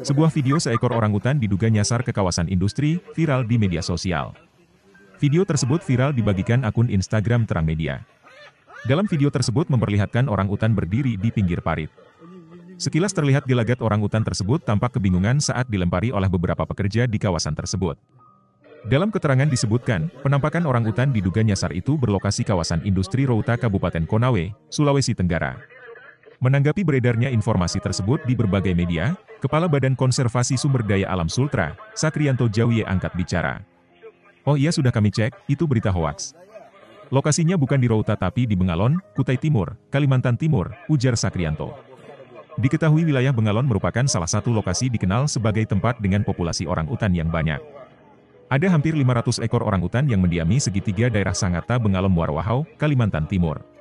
Sebuah video seekor orangutan diduga nyasar ke kawasan industri, viral di media sosial. Video tersebut viral dibagikan akun Instagram Terang Media. Dalam video tersebut memperlihatkan orang utan berdiri di pinggir parit. Sekilas terlihat gelagat orang utan tersebut tampak kebingungan saat dilempari oleh beberapa pekerja di kawasan tersebut. Dalam keterangan disebutkan, penampakan orang utan diduga nyasar itu berlokasi kawasan industri Routa Kabupaten Konawe, Sulawesi Tenggara. Menanggapi beredarnya informasi tersebut di berbagai media, Kepala Badan Konservasi Sumber Daya Alam Sultra, Sakrianto Jawie angkat bicara. Oh iya sudah kami cek, itu berita hoaks. Lokasinya bukan di Rauta tapi di Bengalon, Kutai Timur, Kalimantan Timur, ujar Sakrianto. Diketahui wilayah Bengalon merupakan salah satu lokasi dikenal sebagai tempat dengan populasi orang utan yang banyak. Ada hampir 500 ekor orang utan yang mendiami segitiga daerah Sangatta Bengalon Muarwahau, Kalimantan Timur.